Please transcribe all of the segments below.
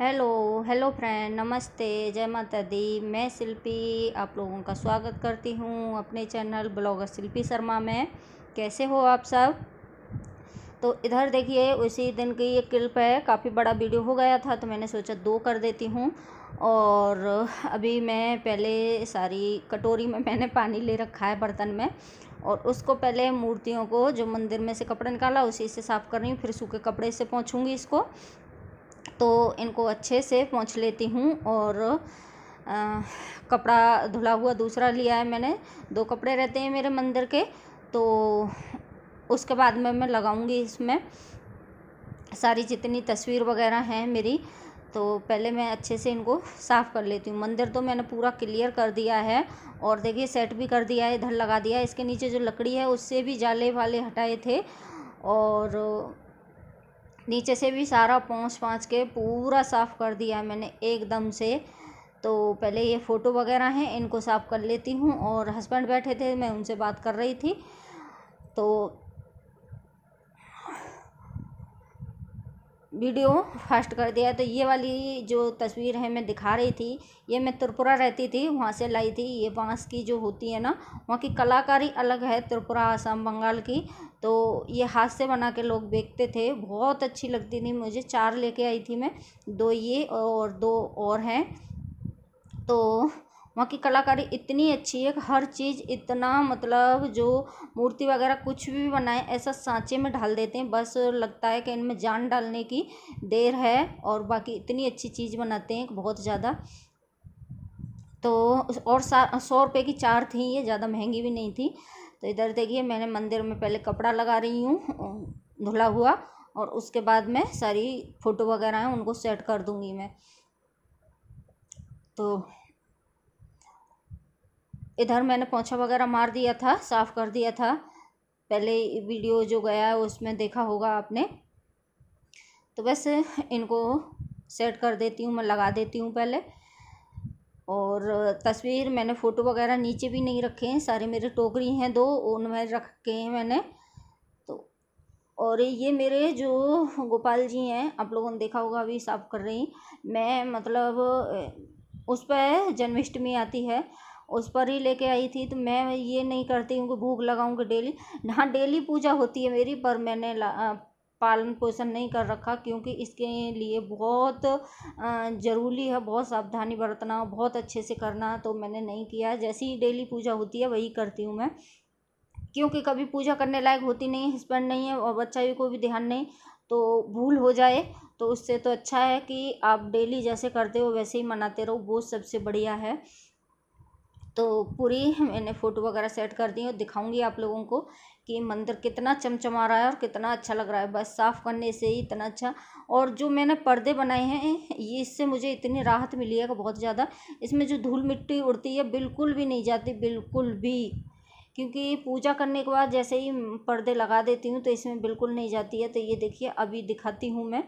hello hello friend नमस्ते जय माता दी मैं शिल्पी आप लोगों का स्वागत करती हूँ अपने चैनल ब्लॉगर शिल्पी शर्मा में कैसे हो आप सब तो इधर देखिए उसी दिन की ये क्लिप है काफ़ी बड़ा वीडियो हो गया था तो मैंने सोचा दो कर देती हूँ और अभी मैं पहले सारी कटोरी में मैंने पानी ले रखा है बर्तन में और उसको पहले मूर्तियों को जो मंदिर में से कपड़े निकाला उसी से साफ़ कर रही हूँ फिर सूखे कपड़े से पहुँचूँगी इसको तो इनको अच्छे से पहुँच लेती हूँ और कपड़ा धुला हुआ दूसरा लिया है मैंने दो कपड़े रहते हैं मेरे मंदिर के तो उसके बाद में मैं लगाऊंगी इसमें सारी जितनी तस्वीर वगैरह हैं मेरी तो पहले मैं अच्छे से इनको साफ़ कर लेती हूँ मंदिर तो मैंने पूरा क्लियर कर दिया है और देखिए सेट भी कर दिया है इधर लगा दिया है इसके नीचे जो लकड़ी है उससे भी जाले वाले हटाए थे और नीचे से भी सारा पाँच पाँच के पूरा साफ़ कर दिया मैंने एकदम से तो पहले ये फ़ोटो वगैरह हैं इनको साफ़ कर लेती हूँ और हस्बैंड बैठे थे मैं उनसे बात कर रही थी तो वीडियो फास्ट कर दिया तो ये वाली जो तस्वीर है मैं दिखा रही थी ये मैं त्रिपुरा रहती थी वहाँ से लाई थी ये बांस की जो होती है ना वहाँ की कलाकारी अलग है त्रिपुरा आसाम बंगाल की तो ये हाथ से बना के लोग बेचते थे बहुत अच्छी लगती थी मुझे चार लेके आई थी मैं दो ये और दो और हैं तो वहाँ की कलाकारी इतनी अच्छी है कि हर चीज़ इतना मतलब जो मूर्ति वगैरह कुछ भी बनाए ऐसा सांचे में ढाल देते हैं बस लगता है कि इनमें जान डालने की देर है और बाकी इतनी अच्छी चीज़ बनाते हैं बहुत ज़्यादा तो और सौ रुपये की चार थी ये ज़्यादा महंगी भी नहीं थी तो इधर देखिए मैंने मंदिर में पहले कपड़ा लगा रही हूँ धुला हुआ और उसके बाद मैं सारी फ़ोटो वगैरह हैं उनको सेट कर दूँगी मैं तो इधर मैंने पोछा वगैरह मार दिया था साफ़ कर दिया था पहले वीडियो जो गया है उसमें देखा होगा आपने तो बस इनको सेट कर देती हूँ मैं लगा देती हूँ पहले और तस्वीर मैंने फ़ोटो वगैरह नीचे भी नहीं रखे हैं सारे मेरे टोकरी हैं दो उनमें रखे हैं मैंने तो और ये मेरे जो गोपाल जी हैं आप लोगों ने देखा होगा अभी साफ कर रही मैं मतलब उस पर जन्माष्टमी आती है उस पर ही लेके आई थी तो मैं ये नहीं करती हूँ कि भूख लगाऊँ डेली हाँ डेली पूजा होती है मेरी पर मैंने पालन पोषण नहीं कर रखा क्योंकि इसके लिए बहुत ज़रूरी है बहुत सावधानी बरतना बहुत अच्छे से करना तो मैंने नहीं किया जैसी ही डेली पूजा होती है वही करती हूँ मैं क्योंकि कभी पूजा करने लायक होती नहीं हस्बैंड नहीं है और बच्चा भी को भी ध्यान नहीं तो भूल हो जाए तो उससे तो अच्छा है कि आप डेली जैसे करते हो वैसे ही मनाते रहो वो सबसे बढ़िया है तो पूरी मैंने फ़ोटो वगैरह सेट कर दी और दिखाऊंगी आप लोगों को कि मंदिर कितना चमचमा रहा है और कितना अच्छा लग रहा है बस साफ़ करने से ही इतना अच्छा और जो मैंने पर्दे बनाए हैं ये इससे मुझे इतनी राहत मिली है कि बहुत ज़्यादा इसमें जो धूल मिट्टी उड़ती है बिल्कुल भी नहीं जाती बिल्कुल भी क्योंकि पूजा करने के बाद जैसे ही पर्दे लगा देती हूँ तो इसमें बिल्कुल नहीं जाती है तो ये देखिए अभी दिखाती हूँ मैं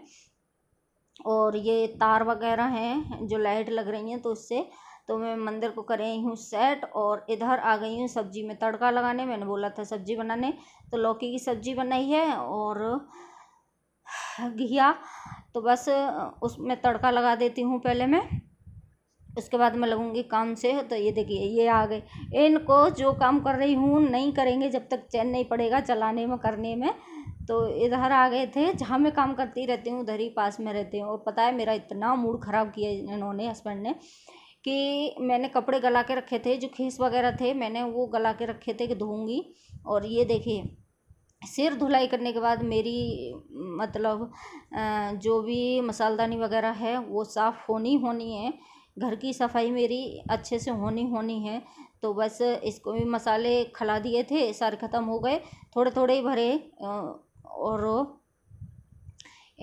और ये तार वगैरह हैं जो लाइट लग रही हैं तो उससे तो मैं मंदिर को कर रही हूँ सेट और इधर आ गई हूँ सब्जी में तड़का लगाने मैंने बोला था सब्जी बनाने तो लौकी की सब्जी बनाई है और घिया तो बस उसमें तड़का लगा देती हूँ पहले मैं उसके बाद मैं लगूँगी काम से तो ये देखिए ये आ गए इनको जो काम कर रही हूँ नहीं करेंगे जब तक चैन नहीं पड़ेगा चलाने में करने में तो इधर आ गए थे जहाँ मैं काम करती रहती हूँ उधर ही पास में रहती हूँ और पता है मेरा इतना मूड ख़राब किया इन्होंने हस्बैंड ने कि मैंने कपड़े गला के रखे थे जो खीस वगैरह थे मैंने वो गला के रखे थे कि धोऊंगी और ये देखिए सिर धुलाई करने के बाद मेरी मतलब जो भी मसालदानी वगैरह है वो साफ़ होनी होनी है घर की सफाई मेरी अच्छे से होनी होनी है तो बस इसको भी मसाले खिला दिए थे सारे ख़त्म हो गए थोड़े थोड़े ही भरे और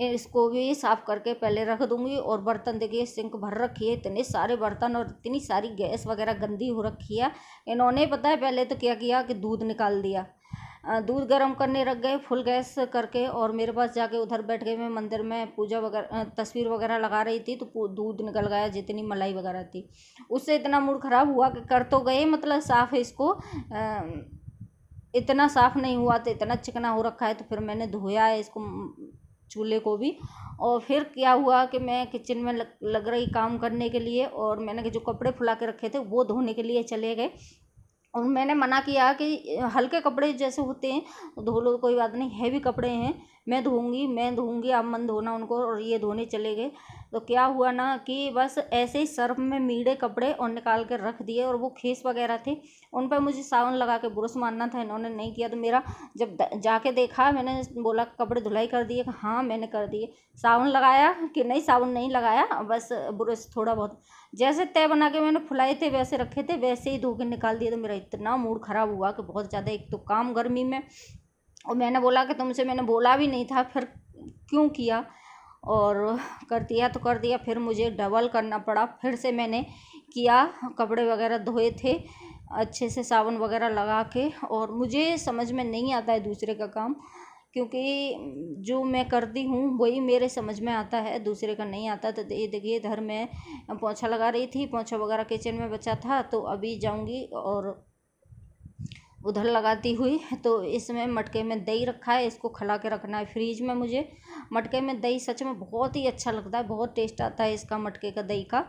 इसको भी साफ़ करके पहले रख दूंगी और बर्तन देखिए सिंक भर रखी है इतने सारे बर्तन और इतनी सारी गैस वगैरह गंदी हो रखी है इन्होंने पता है पहले तो क्या किया कि दूध निकाल दिया दूध गर्म करने रख गए फुल गैस करके और मेरे पास जाके उधर बैठ गए मैं मंदिर में पूजा वगैरह तस्वीर वगैरह लगा रही थी तो दूध निकल गया जितनी मलाई वगैरह थी उससे इतना मूड ख़राब हुआ कि कर तो गए मतलब साफ़ है इसको इतना साफ़ नहीं हुआ तो इतना चिकना हो रखा है तो फिर मैंने धोया है इसको चूल्हे को भी और फिर क्या हुआ कि मैं किचन में लग लग रही काम करने के लिए और मैंने के जो कपड़े फुला के रखे थे वो धोने के लिए चले गए और मैंने मना किया कि हल्के कपड़े जैसे होते हैं धो लो कोई बात नहीं हैवी कपड़े हैं मैं धोऊंगी मैं धोऊंगी आप मन धोना उनको और ये धोने चले गए तो क्या हुआ ना कि बस ऐसे ही सर्फ में मीड़े कपड़े और निकाल कर रख दिए और वो खेस वगैरह थे उन पर मुझे साबुन लगा के ब्रश मारना था इन्होंने नहीं किया तो मेरा जब जाके देखा मैंने बोला कपड़े धुलाई कर दिए हाँ मैंने कर दिए साबुन लगाया कि नहीं साबुन नहीं लगाया बस ब्रश थोड़ा बहुत जैसे तय बना के मैंने फुलाए थे वैसे रखे थे वैसे ही धो के निकाल दिए तो मेरा इतना मूड ख़राब हुआ कि बहुत ज़्यादा एक तो काम गर्मी में और मैंने बोला कि तुमसे मैंने बोला भी नहीं था फिर क्यों किया और कर दिया तो कर दिया फिर मुझे डबल करना पड़ा फिर से मैंने किया कपड़े वगैरह धोए थे अच्छे से साबुन वगैरह लगा के और मुझे समझ में नहीं आता है दूसरे का काम क्योंकि जो मैं करती हूँ वही मेरे समझ में आता है दूसरे का नहीं आता तो ये देखिए इधर मैं पोछा लगा रही थी पोछा वगैरह किचन में बचा था तो अभी जाऊँगी और उधर लगाती हुई तो इसमें मटके में दही रखा है इसको खला के रखना है फ्रीज में मुझे मटके में दही सच में बहुत ही अच्छा लगता है बहुत टेस्ट आता है इसका मटके का दही का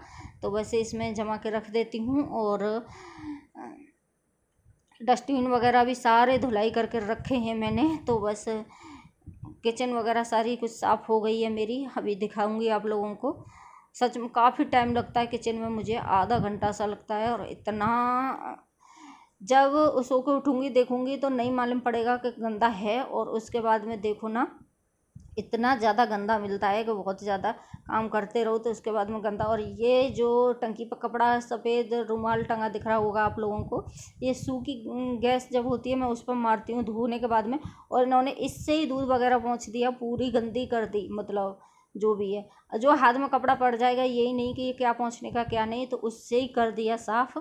तो वैसे इसमें जमा के रख देती हूँ और डस्टबिन वगैरह भी सारे धुलाई करके रखे हैं मैंने तो बस किचन वगैरह सारी कुछ साफ़ हो गई है मेरी अभी दिखाऊंगी आप लोगों को सच में काफ़ी टाइम लगता है किचन में मुझे आधा घंटा सा लगता है और इतना जब सो के उठूँगी देखूँगी तो नहीं मालूम पड़ेगा कि गंदा है और उसके बाद में देखो ना इतना ज़्यादा गंदा मिलता है कि बहुत ज़्यादा काम करते रहो तो उसके बाद में गंदा और ये जो टंकी पर कपड़ा सफ़ेद रुमाल टंगा दिख रहा होगा आप लोगों को ये सूखी गैस जब होती है मैं उस पर मारती हूँ धोने के बाद में और इन्होंने इससे ही दूध वगैरह पहुँच दिया पूरी गंदी कर दी मतलब जो भी है जो हाथ में कपड़ा पड़ जाएगा यही नहीं कि ये क्या पहुँचने का क्या नहीं तो उससे ही कर दिया साफ़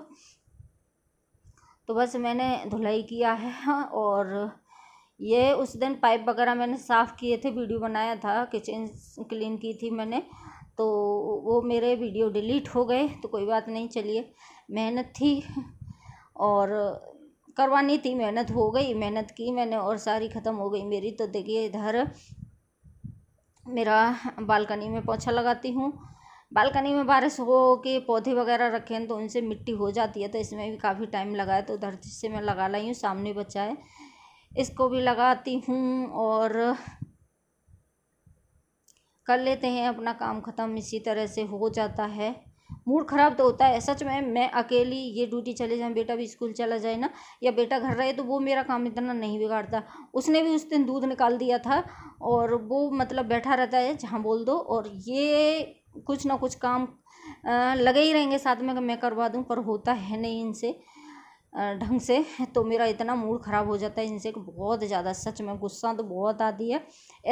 तो बस मैंने धुलाई किया है हाँ, और ये उस दिन पाइप वगैरह मैंने साफ़ किए थे वीडियो बनाया था किचन क्लीन की थी मैंने तो वो मेरे वीडियो डिलीट हो गए तो कोई बात नहीं चलिए मेहनत थी और करवानी थी मेहनत हो गई मेहनत की मैंने और सारी ख़त्म हो गई मेरी तो देखिए इधर मेरा बालकनी में पोछा लगाती हूँ बालकनी में बारिश हो के पौधे वगैरह रखे हैं तो उनसे मिट्टी हो जाती है तो इसमें भी काफ़ी टाइम लगा है तो उधर से मैं लगा लाई हूँ सामने बचा है इसको भी लगाती हूँ और कर लेते हैं अपना काम ख़त्म इसी तरह से हो जाता है मूड ख़राब तो होता है सच में मैं अकेली ये ड्यूटी चले जाए बेटा भी स्कूल चला जाए ना या बेटा घर रहे तो वो मेरा काम इतना नहीं बिगाड़ता उसने भी उस दिन दूध निकाल दिया था और वो मतलब बैठा रहता है जहाँ बोल दो और ये कुछ ना कुछ काम लगे ही रहेंगे साथ में मैं करवा दूँ पर होता है नहीं इनसे ढंग से तो मेरा इतना मूड ख़राब हो जाता है इनसे कि बहुत ज़्यादा सच में गुस्सा तो बहुत आती है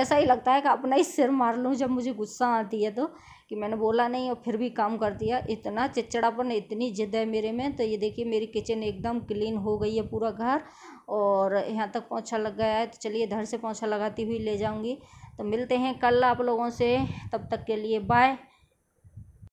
ऐसा ही लगता है कि अपना ही सिर मार लूँ जब मुझे गुस्सा आती है तो कि मैंने बोला नहीं और फिर भी काम कर दिया इतना चिड़चिड़ापन इतनी ज़िद है मेरे में तो ये देखिए मेरी किचन एकदम क्लीन हो गई है पूरा घर और यहाँ तक पोछा लग गया है तो चलिए इधर से पोछा लगाती हुई ले जाऊँगी तो मिलते हैं कल आप लोगों से तब तक के लिए बाय